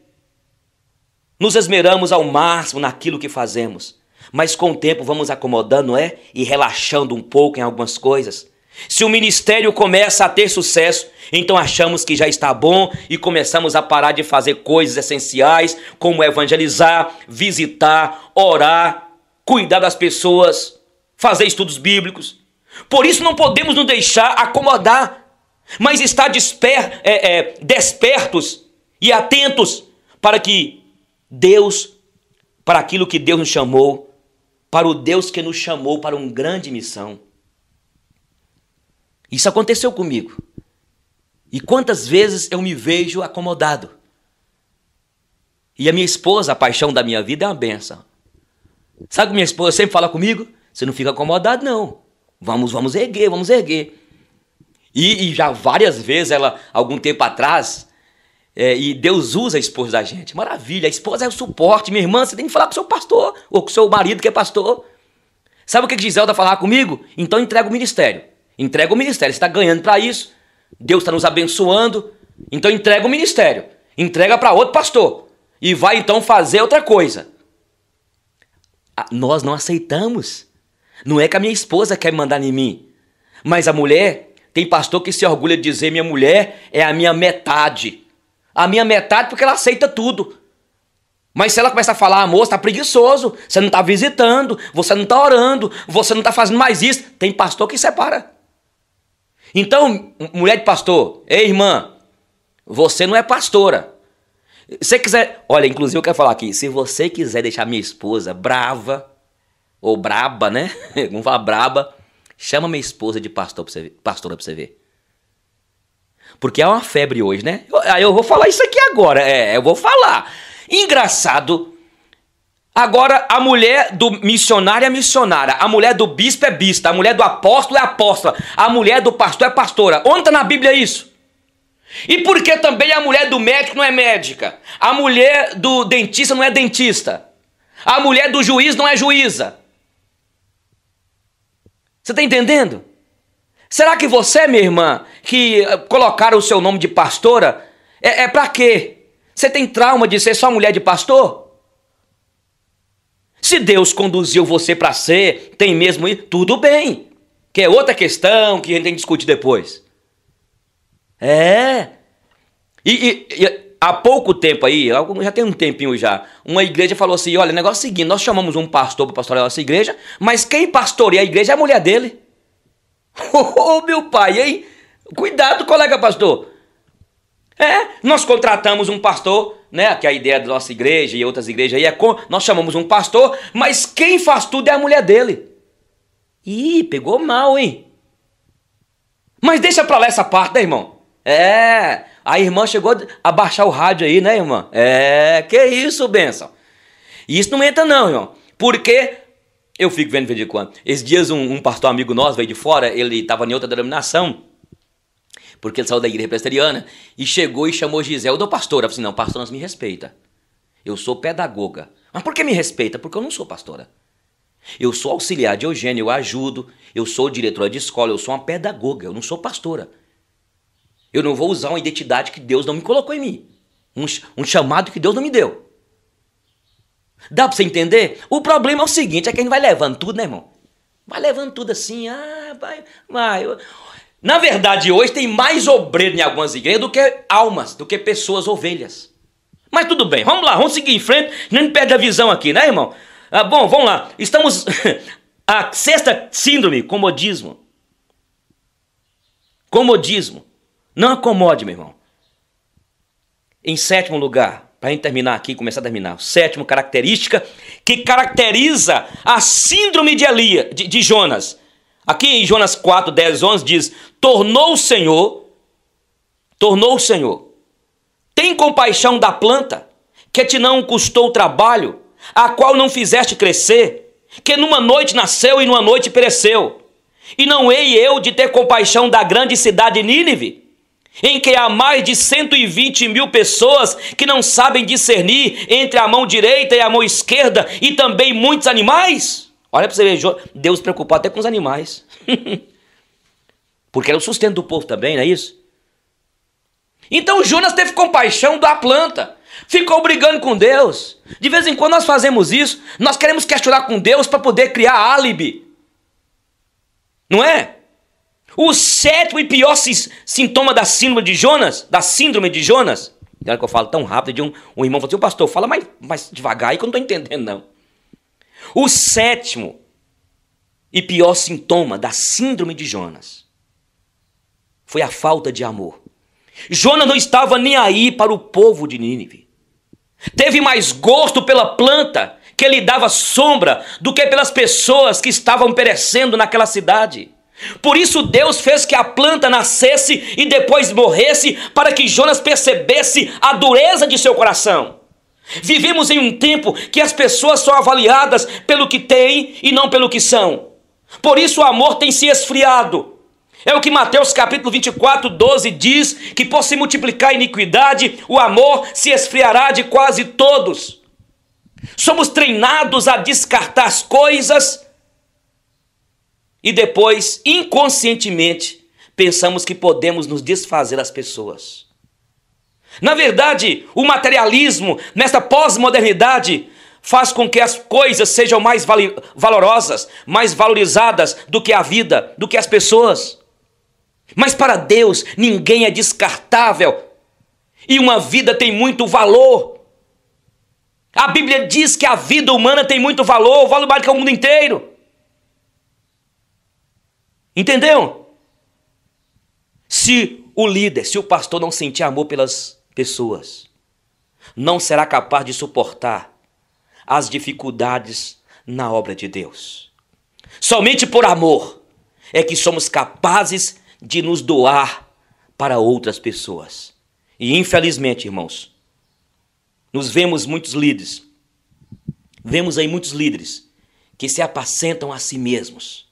nos esmeramos ao máximo naquilo que fazemos, mas com o tempo vamos acomodando, não é? E relaxando um pouco em algumas coisas. Se o ministério começa a ter sucesso, então achamos que já está bom e começamos a parar de fazer coisas essenciais, como evangelizar, visitar, orar, cuidar das pessoas, fazer estudos bíblicos. Por isso não podemos nos deixar acomodar, mas estar desper, é, é, despertos e atentos para que Deus para aquilo que Deus nos chamou, para o Deus que nos chamou para uma grande missão. Isso aconteceu comigo. E quantas vezes eu me vejo acomodado. E a minha esposa, a paixão da minha vida, é uma benção. Sabe que minha esposa sempre fala comigo? Você não fica acomodado, não. Vamos, vamos erguer, vamos erguer. E, e já várias vezes, ela, algum tempo atrás, é, e Deus usa a esposa da gente. Maravilha, a esposa é o suporte. Minha irmã, você tem que falar com o seu pastor, ou com o seu marido que é pastor. Sabe o que Giselda falar comigo? Então entrega o ministério. Entrega o ministério. Você está ganhando para isso. Deus está nos abençoando. Então entrega o ministério. Entrega para outro pastor. E vai então fazer outra coisa. Ah, nós não aceitamos. Não é que a minha esposa quer mandar em mim. Mas a mulher, tem pastor que se orgulha de dizer: minha mulher é a minha metade. A minha metade porque ela aceita tudo. Mas se ela começa a falar, amor, ah, você está preguiçoso, você não está visitando, você não está orando, você não está fazendo mais isso, tem pastor que separa. Então, mulher de pastor, ei irmã, você não é pastora. Se quiser, olha, inclusive eu quero falar aqui, se você quiser deixar minha esposa brava, ou braba, né? Vamos falar braba, chama minha esposa de pastor pra você ver, pastora para você ver. Porque é uma febre hoje, né? Eu, eu vou falar isso aqui agora. É, eu vou falar. Engraçado. Agora, a mulher do missionário é missionária, a mulher do bispo é bispo. a mulher do apóstolo é apóstola, a mulher do pastor é pastora. Onde está na Bíblia isso? E por que também a mulher do médico não é médica? A mulher do dentista não é dentista? A mulher do juiz não é juíza? Você está entendendo? Será que você, minha irmã, que eh, colocaram o seu nome de pastora, é, é para quê? Você tem trauma de ser só mulher de pastor? Se Deus conduziu você para ser, tem mesmo isso, tudo bem. Que é outra questão que a gente tem que discutir depois. É. E, e, e há pouco tempo aí, já tem um tempinho já, uma igreja falou assim: olha, o negócio é o seguinte, nós chamamos um pastor para pastorear a nossa igreja, mas quem pastoreia a igreja é a mulher dele. Ô oh, meu pai, hein? Cuidado, colega pastor. É, nós contratamos um pastor, né? Que é a ideia da nossa igreja e outras igrejas aí é com. Nós chamamos um pastor, mas quem faz tudo é a mulher dele. Ih, pegou mal, hein? Mas deixa pra lá essa parte, né, irmão? É, a irmã chegou a baixar o rádio aí, né, irmã? É, que isso, benção. Isso não entra, não, irmão. Porque eu fico vendo de vez em quando. Esses dias um, um pastor amigo nosso veio de fora, ele estava em outra denominação, porque ele saiu da igreja presbiteriana, e chegou e chamou Giselda, pastora. Eu falei assim, não, pastora, não me respeita. Eu sou pedagoga. Mas por que me respeita? Porque eu não sou pastora. Eu sou auxiliar de Eugênio, eu ajudo, eu sou diretora de escola, eu sou uma pedagoga, eu não sou pastora. Eu não vou usar uma identidade que Deus não me colocou em mim. Um, um chamado que Deus não me deu. Dá pra você entender? O problema é o seguinte, é que a gente vai levando tudo, né, irmão? Vai levando tudo assim, ah, vai, vai. Na verdade, hoje tem mais obreiro em algumas igrejas do que almas, do que pessoas ovelhas. Mas tudo bem, vamos lá, vamos seguir em frente, não perde a visão aqui, né, irmão? Ah, bom, vamos lá. Estamos. a sexta síndrome, comodismo. Comodismo. Não acomode, meu irmão. Em sétimo lugar, para a gente terminar aqui, começar a terminar. Sétima característica que caracteriza a síndrome de, Elia, de, de Jonas. Aqui em Jonas 4, 10, 11 diz: Tornou o Senhor, tornou o Senhor, tem compaixão da planta, que te não custou trabalho, a qual não fizeste crescer, que numa noite nasceu e numa noite pereceu. E não hei eu de ter compaixão da grande cidade Nínive, em que há mais de 120 mil pessoas que não sabem discernir entre a mão direita e a mão esquerda, e também muitos animais. Olha para você ver, Deus preocupado até com os animais. Porque era o sustento do povo também, não é isso? Então Jonas teve compaixão da planta. Ficou brigando com Deus. De vez em quando nós fazemos isso. Nós queremos questionar com Deus para poder criar álibi. Não é? O sétimo e pior sintoma da síndrome de Jonas, da síndrome de Jonas, na hora que eu falo tão rápido, de um, um irmão falou assim, pastor, fala mais, mais devagar aí que eu não estou entendendo, não. O sétimo e pior sintoma da síndrome de Jonas foi a falta de amor. Jonas não estava nem aí para o povo de Nínive. Teve mais gosto pela planta que lhe dava sombra do que pelas pessoas que estavam perecendo naquela cidade. Por isso Deus fez que a planta nascesse e depois morresse, para que Jonas percebesse a dureza de seu coração. Vivemos em um tempo que as pessoas são avaliadas pelo que têm e não pelo que são. Por isso o amor tem se esfriado. É o que Mateus capítulo 24, 12 diz: que por se multiplicar a iniquidade, o amor se esfriará de quase todos. Somos treinados a descartar as coisas e depois, inconscientemente, pensamos que podemos nos desfazer das pessoas. Na verdade, o materialismo, nesta pós-modernidade, faz com que as coisas sejam mais valorosas, mais valorizadas do que a vida, do que as pessoas. Mas para Deus, ninguém é descartável. E uma vida tem muito valor. A Bíblia diz que a vida humana tem muito valor, vale mais que o mundo inteiro. Entendeu? Se o líder, se o pastor não sentir amor pelas pessoas, não será capaz de suportar as dificuldades na obra de Deus. Somente por amor é que somos capazes de nos doar para outras pessoas. E infelizmente, irmãos, nos vemos muitos líderes, vemos aí muitos líderes que se apacentam a si mesmos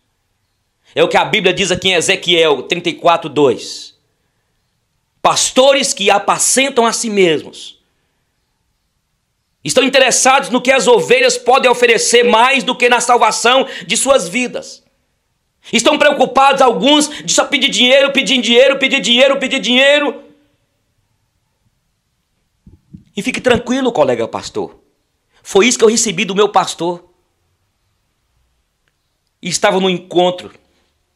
é o que a Bíblia diz aqui em Ezequiel 34, 2. Pastores que apacentam a si mesmos. Estão interessados no que as ovelhas podem oferecer mais do que na salvação de suas vidas. Estão preocupados alguns de só pedir dinheiro, pedir dinheiro, pedir dinheiro, pedir dinheiro. E fique tranquilo, colega pastor. Foi isso que eu recebi do meu pastor. E estava no encontro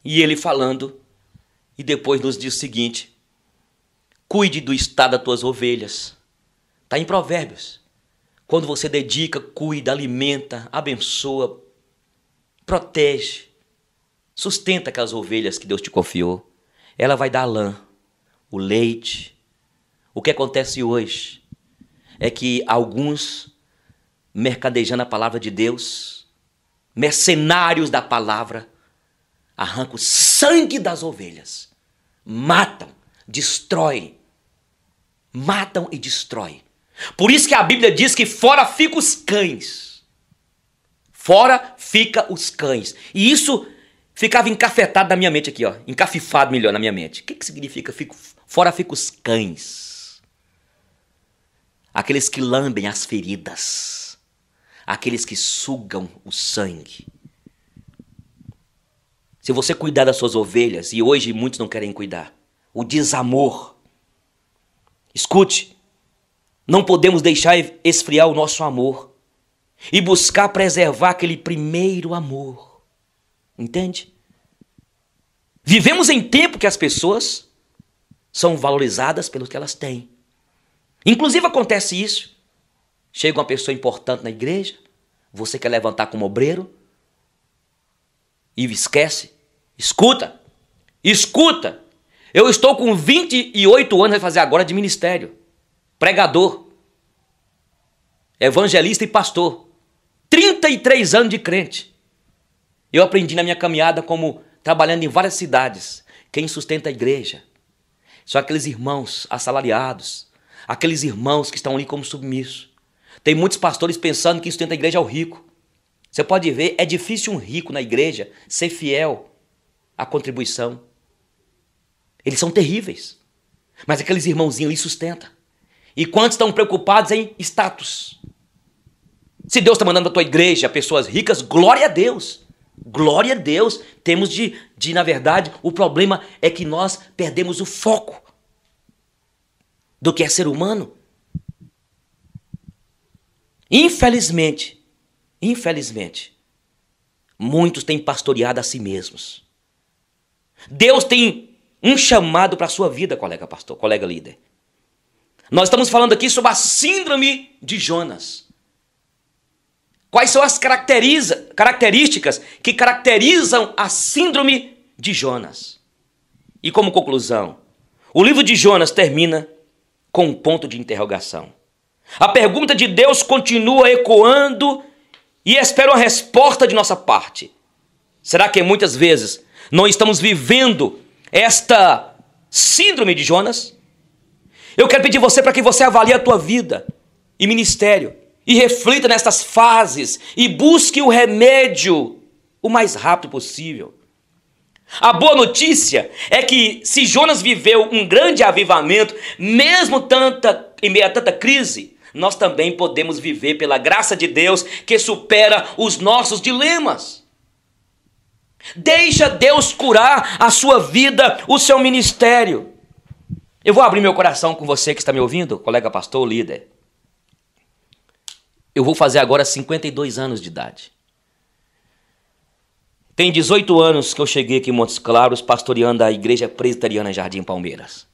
e ele falando, e depois nos diz o seguinte: cuide do estado das tuas ovelhas. Está em Provérbios. Quando você dedica, cuida, alimenta, abençoa, protege, sustenta aquelas ovelhas que Deus te confiou, ela vai dar a lã, o leite. O que acontece hoje é que alguns mercadejando a palavra de Deus, mercenários da palavra, arrancam o sangue das ovelhas, matam, destrói, matam e destrói. Por isso que a Bíblia diz que fora ficam os cães. Fora fica os cães. E isso ficava encafetado na minha mente aqui, ó, encafifado melhor na minha mente. O que, que significa fico, fora fica os cães? Aqueles que lambem as feridas, aqueles que sugam o sangue, se você cuidar das suas ovelhas, e hoje muitos não querem cuidar, o desamor. Escute, não podemos deixar esfriar o nosso amor e buscar preservar aquele primeiro amor. Entende? Vivemos em tempo que as pessoas são valorizadas pelo que elas têm. Inclusive acontece isso. Chega uma pessoa importante na igreja, você quer levantar como obreiro, e esquece. Escuta. Escuta. Eu estou com 28 anos, vai fazer agora de ministério. Pregador. Evangelista e pastor. 33 anos de crente. Eu aprendi na minha caminhada como trabalhando em várias cidades. Quem sustenta a igreja são aqueles irmãos assalariados, aqueles irmãos que estão ali como submissos. Tem muitos pastores pensando que sustenta a igreja é o rico. Você pode ver, é difícil um rico na igreja ser fiel à contribuição. Eles são terríveis. Mas aqueles irmãozinhos ali sustenta. E quantos estão preocupados em status? Se Deus está mandando a tua igreja pessoas ricas, glória a Deus. Glória a Deus. Temos de, de, na verdade, o problema é que nós perdemos o foco do que é ser humano. Infelizmente, Infelizmente, muitos têm pastoreado a si mesmos. Deus tem um chamado para a sua vida, colega pastor, colega líder. Nós estamos falando aqui sobre a síndrome de Jonas. Quais são as características que caracterizam a síndrome de Jonas? E como conclusão, o livro de Jonas termina com um ponto de interrogação. A pergunta de Deus continua ecoando e espero a resposta de nossa parte. Será que muitas vezes não estamos vivendo esta síndrome de Jonas? Eu quero pedir você para que você avalie a tua vida e ministério e reflita nestas fases e busque o remédio o mais rápido possível. A boa notícia é que se Jonas viveu um grande avivamento, mesmo tanta, em meio a tanta crise, nós também podemos viver pela graça de Deus que supera os nossos dilemas. Deixa Deus curar a sua vida, o seu ministério. Eu vou abrir meu coração com você que está me ouvindo, colega pastor, líder. Eu vou fazer agora 52 anos de idade. Tem 18 anos que eu cheguei aqui em Montes Claros, pastoreando a igreja presbiteriana Jardim Palmeiras.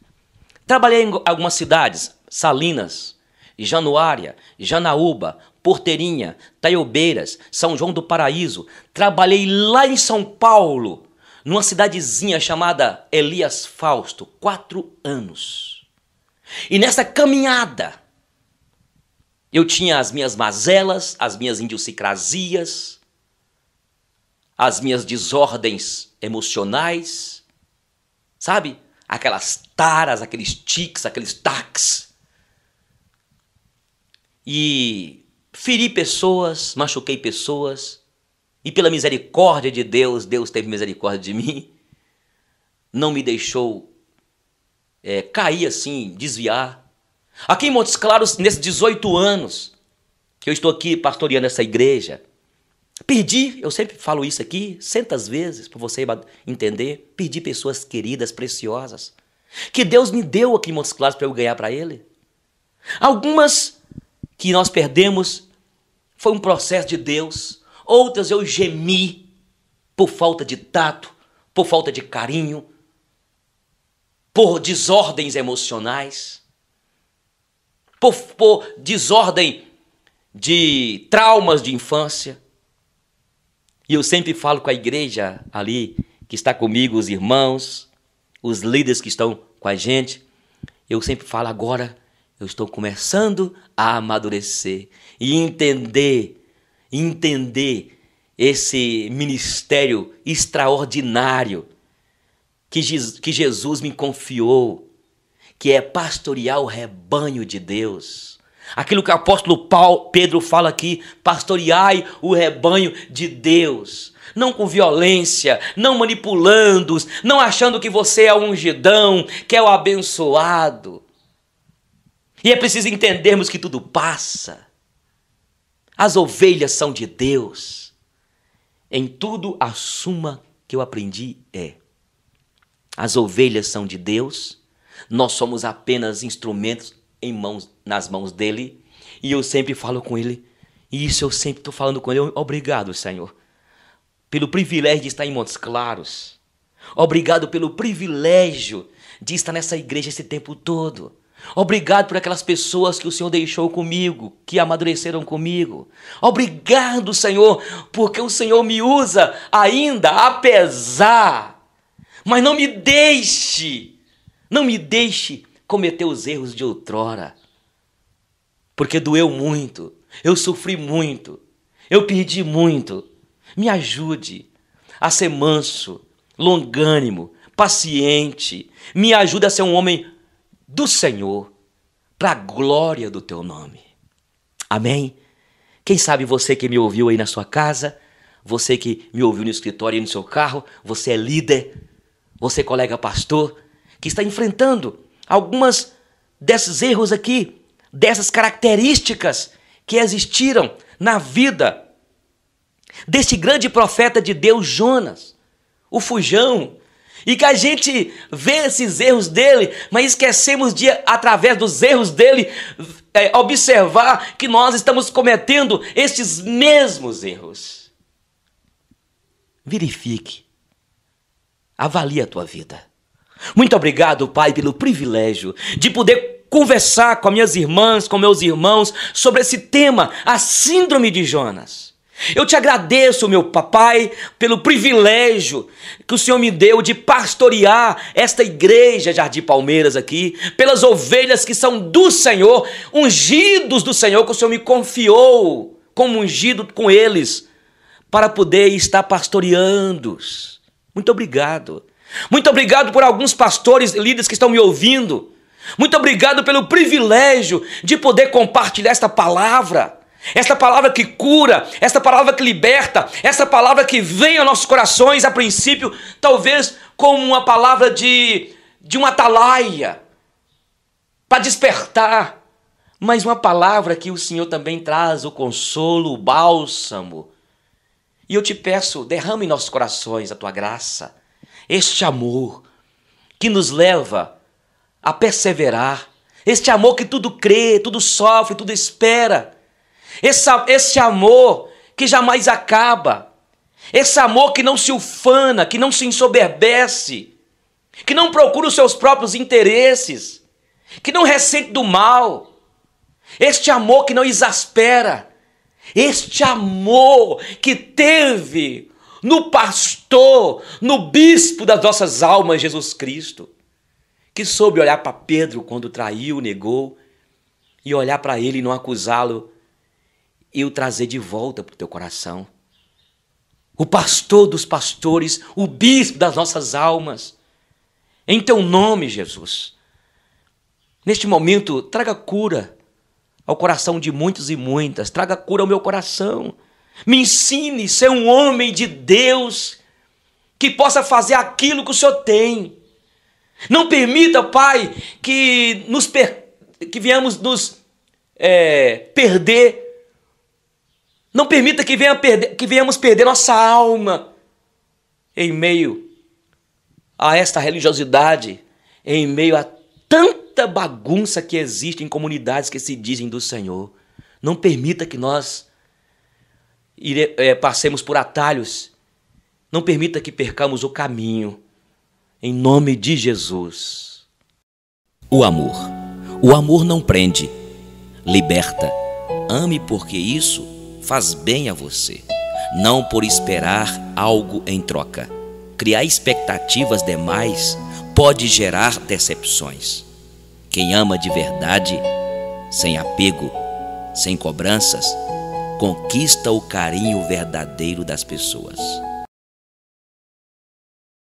Trabalhei em algumas cidades, Salinas, Januária, Janaúba, Porteirinha, Taiobeiras, São João do Paraíso. Trabalhei lá em São Paulo, numa cidadezinha chamada Elias Fausto, quatro anos. E nessa caminhada, eu tinha as minhas mazelas, as minhas idiosincrasias, as minhas desordens emocionais, sabe? Aquelas taras, aqueles tics, aqueles taques e feri pessoas, machuquei pessoas, e pela misericórdia de Deus, Deus teve misericórdia de mim, não me deixou é, cair assim, desviar. Aqui em Montes Claros, nesses 18 anos que eu estou aqui pastoreando essa igreja, perdi, eu sempre falo isso aqui, centas vezes, para você entender, perdi pessoas queridas, preciosas, que Deus me deu aqui em Montes Claros para eu ganhar para Ele. Algumas que nós perdemos foi um processo de Deus, outras eu gemi por falta de tato, por falta de carinho, por desordens emocionais, por, por desordem de traumas de infância. E eu sempre falo com a igreja ali, que está comigo, os irmãos, os líderes que estão com a gente. Eu sempre falo agora, eu estou começando a amadurecer e entender, entender esse ministério extraordinário que, que Jesus me confiou, que é pastorear o rebanho de Deus. Aquilo que o apóstolo Paulo, Pedro fala aqui: pastoreai o rebanho de Deus. Não com violência, não manipulando-os, não achando que você é o ungidão, que é o abençoado. E é preciso entendermos que tudo passa. As ovelhas são de Deus. Em tudo a suma que eu aprendi é: as ovelhas são de Deus, nós somos apenas instrumentos em mãos, nas mãos dele, e eu sempre falo com ele, e isso eu sempre estou falando com ele: obrigado, Senhor, pelo privilégio de estar em Montes Claros. Obrigado pelo privilégio de estar nessa igreja esse tempo todo. Obrigado por aquelas pessoas que o Senhor deixou comigo, que amadureceram comigo. Obrigado, Senhor, porque o Senhor me usa ainda, apesar. Mas não me deixe, não me deixe cometer os erros de outrora. Porque doeu muito, eu sofri muito, eu perdi muito. Me ajude a ser manso, longânimo, paciente. Me ajude a ser um homem do Senhor, para a glória do teu nome. Amém? Quem sabe você que me ouviu aí na sua casa, você que me ouviu no escritório e no seu carro, você é líder, você é colega pastor, que está enfrentando algumas desses erros aqui, dessas características que existiram na vida deste grande profeta de Deus, Jonas, o fujão, e que a gente vê esses erros dele, mas esquecemos de, através dos erros dele, é, observar que nós estamos cometendo estes mesmos erros. Verifique. Avalie a tua vida. Muito obrigado, Pai, pelo privilégio de poder conversar com as minhas irmãs, com meus irmãos, sobre esse tema, a Síndrome de Jonas. Eu te agradeço, meu papai, pelo privilégio que o Senhor me deu de pastorear esta igreja Jardim Palmeiras aqui, pelas ovelhas que são do Senhor, ungidos do Senhor, que o Senhor me confiou como ungido com eles, para poder estar pastoreando-os. Muito obrigado. Muito obrigado por alguns pastores, líderes que estão me ouvindo. Muito obrigado pelo privilégio de poder compartilhar esta palavra. Esta palavra que cura, esta palavra que liberta, esta palavra que vem aos nossos corações a princípio, talvez como uma palavra de, de uma atalaia, para despertar, mas uma palavra que o Senhor também traz o consolo, o bálsamo. E eu te peço, derrame em nossos corações a tua graça, este amor que nos leva a perseverar, este amor que tudo crê, tudo sofre, tudo espera esse, esse amor que jamais acaba. Esse amor que não se ufana, que não se ensoberbece, que não procura os seus próprios interesses, que não ressente do mal. Este amor que não exaspera. Este amor que teve no pastor, no bispo das nossas almas, Jesus Cristo, que soube olhar para Pedro quando traiu, negou, e olhar para ele e não acusá-lo e o trazer de volta para o teu coração. O pastor dos pastores, o bispo das nossas almas. Em teu nome, Jesus. Neste momento, traga cura ao coração de muitos e muitas, traga cura ao meu coração. Me ensine a ser um homem de Deus que possa fazer aquilo que o Senhor tem. Não permita, Pai, que, nos per... que viemos nos é, perder não permita que, venha perder, que venhamos perder nossa alma em meio a esta religiosidade, em meio a tanta bagunça que existe em comunidades que se dizem do Senhor. Não permita que nós ire, é, passemos por atalhos. Não permita que percamos o caminho. Em nome de Jesus. O amor. O amor não prende, liberta. Ame porque isso faz bem a você, não por esperar algo em troca. Criar expectativas demais pode gerar decepções. Quem ama de verdade, sem apego, sem cobranças, conquista o carinho verdadeiro das pessoas.